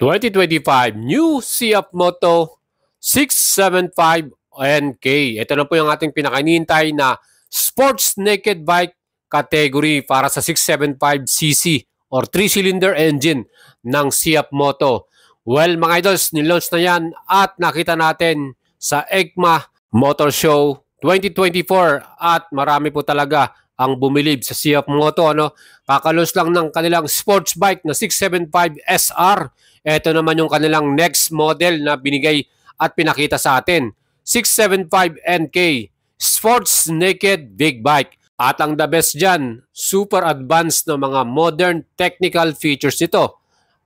2025 new Fiat Moto 675NK. Ito na po yung ating pinakanihintay na sports naked bike category para sa 675cc or 3-cylinder engine ng Fiat Moto. Well mga idols, nilaunch na yan at nakita natin sa EGMA Motor Show 2024 at marami po talaga ang bumilib sa Fiat Moto. Ano? Kakalos lang ng kanilang sports bike na 675 SR ito naman yung kanilang next model na binigay at pinakita sa atin. 675NK Sports Naked Big Bike. At ang the best dyan, super advanced na mga modern technical features nito.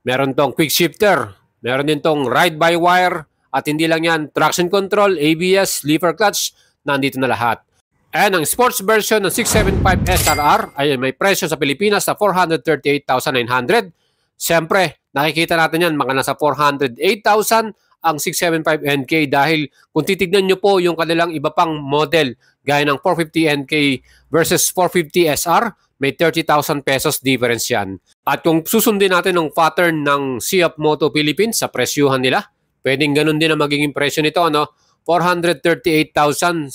Meron tong quick shifter, meron din tong ride-by-wire, at hindi lang yan, traction control, ABS, lever clutch, nandito na lahat. And ang sports version ng 675 SRR ay may presyo sa Pilipinas sa 438,900 Siyempre, nakikita natin yan, mga nasa 408,000 ang 675NK dahil kung titignan nyo po yung kanilang iba pang model gaya ng 450NK versus 450SR, may 30,000 pesos difference yan. At kung susundin natin ang pattern ng Siap Moto Philippines sa presyuhan nila, pwedeng ganun din ang maging presyo nito, no? 438,675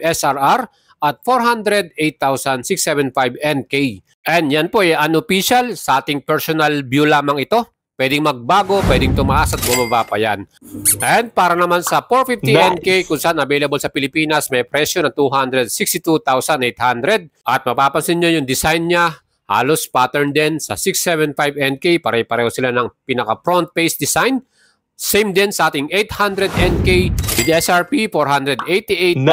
SRR at 408,675 NK. And yan po ay eh, unofficial sa ating personal view lamang ito. Pwedeng magbago, pwedeng tumaas at bumaba pa yan. And para naman sa 450 NK kung saan available sa Pilipinas, may presyo ng 262,800. At mapapansin nyo yung design niya, halos pattern din sa 675 NK. Pare-pareho sila ng pinaka-front face design. Same din sa ating 800 NK with SRP 488,000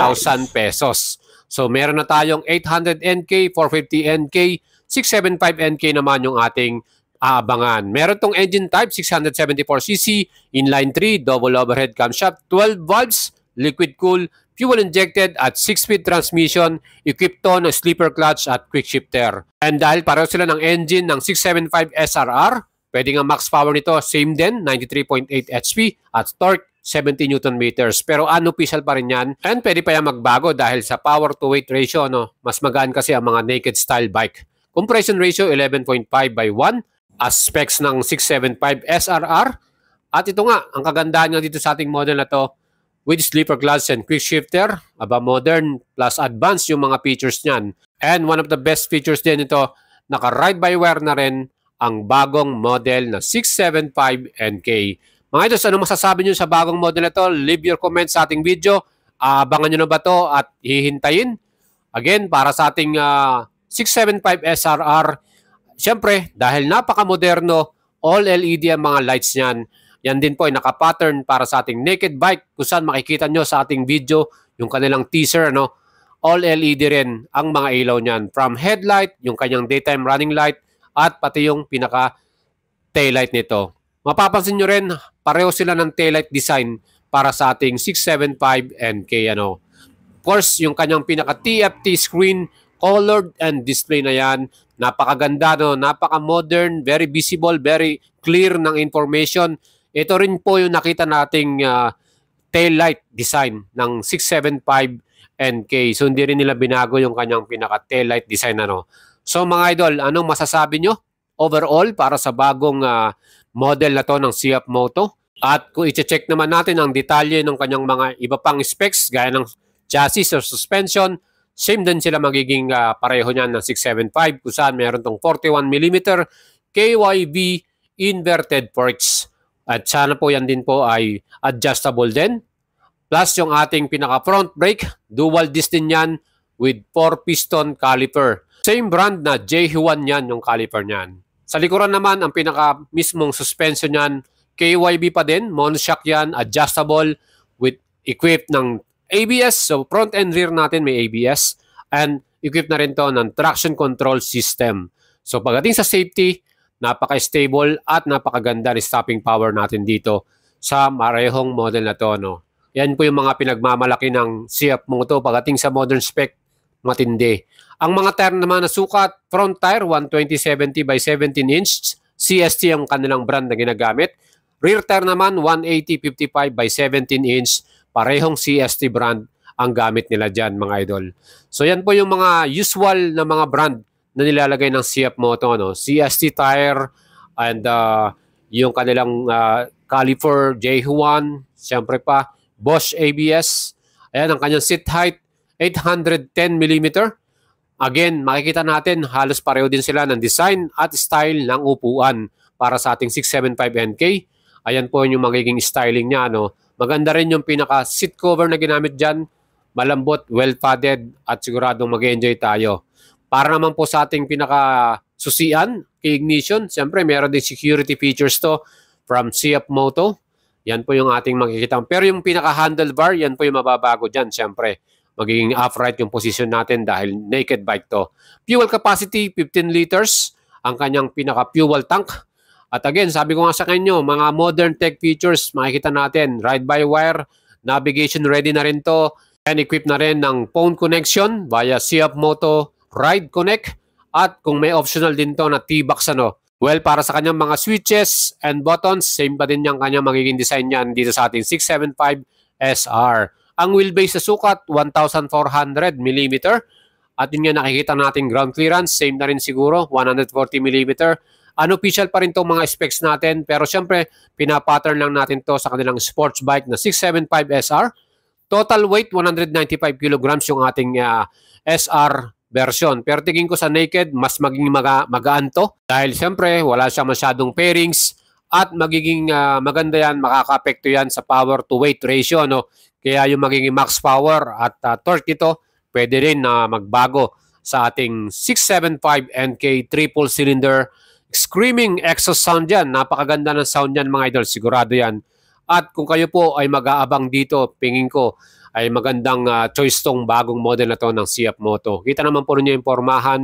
pesos. So meron na tayong 800NK, 450NK, 675NK naman yung ating aabangan. Meron tong engine type, 674cc, inline 3, double overhead camshaft, 12 valves, liquid cool, fuel injected at 6-speed transmission, equipped to ng sleeper clutch at quick shifter. And dahil pareho sila ng engine ng 675 SRR, pwede nga max power nito, same din, 93.8 HP at torque, 70 newton meters. Pero unofficial pa rin yan. And pwede pa yan magbago dahil sa power to weight ratio, no? mas magaan kasi ang mga naked style bike. Compression ratio 11.5 by 1 Aspects ng 675 SRR. At ito nga, ang kagandahan nga dito sa ating model na to, with sleeper clutch and quick shifter, aba modern plus advanced yung mga features niyan. And one of the best features din ito, naka-ride-by-wire na rin ang bagong model na 675 NK mga idols, ano masasabi nyo sa bagong model na to? Leave your comments sa ating video. abangan nyo na ba to at hihintayin? Again, para sa ating uh, 675 SRR, syempre, dahil napaka-moderno, all LED ang mga lights niyan. Yan din po ay naka-pattern para sa ating naked bike Kusan makikita nyo sa ating video yung kanilang teaser. No? All LED rin ang mga ilaw niyan. From headlight, yung kanyang daytime running light, at pati yung pinaka taillight nito. Mapapansin nyo rin, pareho sila ng taillight design para sa ating 675 nk ano. Of course, yung kanyang pinaka TFT screen, colored and display na yan. Napakaganda, no? napaka-modern, very visible, very clear ng information. Ito rin po yung nakita nating uh, taillight design ng 675 NK. So hindi rin nila binago yung kanyang pinaka-taillight design ano. So mga idol, anong masasabi nyo overall para sa bagong uh, Model na to ng Siap Moto. At kung i-check naman natin ang detalye ng kanyang mga iba pang specs gaya ng chassis or suspension, same din sila magiging uh, pareho niyan ng 675 kung saan meron tong 41mm KYB inverted forks. At sana po yan din po ay adjustable din. Plus yung ating pinaka front brake, dual disc din yan with 4 piston caliper. Same brand na J1 yan yung caliper niyan. Sa likuran naman, ang pinaka mismong suspension niyan, KYB pa din, monoshock yan, adjustable, with equipped ng ABS. So front and rear natin may ABS and equipped na rin to ng traction control system. So pagdating sa safety, napaka-stable at napakaganda ng stopping power natin dito sa marehong model na to. No? Yan po yung mga pinagmamalaki ng SIAP mo to pagdating sa modern spec matindi. Ang mga tire naman na sukat, front tire 120-70 by 17 inch, CST ang kanilang brand na ginagamit. Rear tire naman 180-55 by 17 inch, parehong CST brand ang gamit nila dyan mga idol. So yan po yung mga usual na mga brand na nilalagay ng CF Moto, ano? CST tire and uh, yung kanilang uh, caliper J1, siyempre pa, Bosch ABS. Ayan, ang kanyang seat height 810 mm. Again, makikita natin halos pareho din sila ng design at style ng upuan para sa ating 675NK. Ayan po yung magiging styling niya. Ano. Maganda rin yung pinaka seat cover na ginamit dyan. Malambot, well-padded at siguradong mag-enjoy tayo. Para naman po sa ating pinaka susian, key ignition, siyempre meron din security features to from CF Moto. Yan po yung ating makikita. Pero yung pinaka handlebar, yan po yung mababago dyan, siyempre magiging upright yung position natin dahil naked bike to. Fuel capacity, 15 liters ang kanyang pinaka-fuel tank. At again, sabi ko nga sa kanyo, mga modern tech features makikita natin. Ride-by-wire, navigation ready na rin to. And equipped na rin ng phone connection via CF Moto Ride Connect. At kung may optional din to na T-box ano. Well, para sa kanyang mga switches and buttons, same pa din yung kanyang magiging design niyan dito sa ating 675 SR. Ang wheelbase sa sukat, 1,400 mm. At yun nga nakikita natin ground clearance, same na rin siguro, 140 mm. Unofficial pa rin tong mga specs natin pero syempre pinapattern lang natin to sa kanilang sports bike na 675 SR. Total weight 195 kg yung ating uh, ah, SR version. Pero tingin ko sa naked, mas magiging maga magaan to. Dahil siyempre, wala siyang masyadong pairings at magiging uh, maganda yan, makakapekto yan sa power to weight ratio. No? Kaya yung magiging max power at uh, torque nito pwede rin na magbago sa ating 675 NK triple cylinder screaming exhaust sound yan. Napakaganda ng sound yan mga idol, sigurado yan. At kung kayo po ay mag-aabang dito, pingin ko ay magandang uh, choice tong bagong model na to ng Siap Moto. Kita naman po ninyo yung formahan,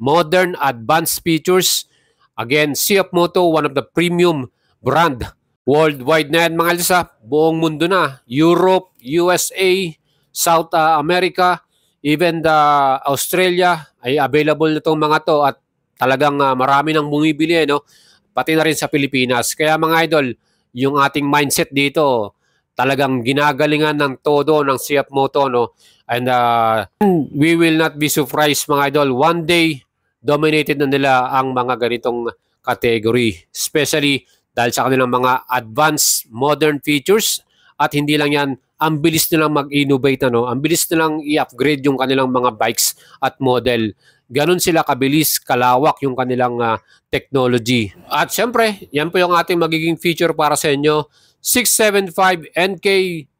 modern advanced features. Again, Siap Moto, one of the premium brand Worldwide na yan mga Alisa, buong mundo na. Europe, USA, South ah, America, even the ah, Australia ay available na itong mga to at talagang ah, marami nang bumibili eh, no? pati na rin sa Pilipinas. Kaya mga idol, yung ating mindset dito, talagang ginagalingan ng todo ng Siap Moto. No? And uh, we will not be surprised mga idol. One day, dominated na nila ang mga ganitong category. Especially dahil sa kanilang mga advanced modern features at hindi lang yan, ang bilis nilang mag-innovate, ano? ang bilis nilang i-upgrade yung kanilang mga bikes at model. Ganon sila kabilis, kalawak yung kanilang uh, technology. At syempre, yan po yung ating magiging feature para sa inyo. 675NK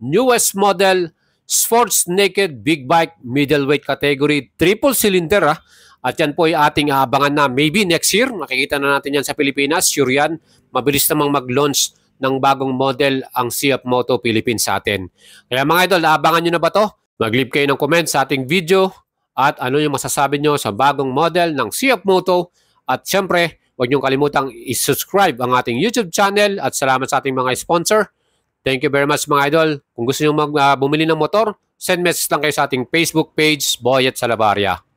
newest model sports naked big bike middleweight category triple cylinder ah at yan po ay ating aabangan na maybe next year, makikita na natin yan sa Pilipinas. Sure yan, mabilis namang mag-launch ng bagong model ang Sea Moto Philippines sa atin. Kaya mga idol, aabangan nyo na ba to? Mag-leave kayo ng comment sa ating video at ano yung masasabi nyo sa bagong model ng Sea Moto. At syempre, huwag nyo kalimutang isubscribe ang ating YouTube channel at salamat sa ating mga sponsor. Thank you very much mga idol. Kung gusto nyo mag, uh, bumili ng motor, send message lang kayo sa ating Facebook page, Boyet Salabaria.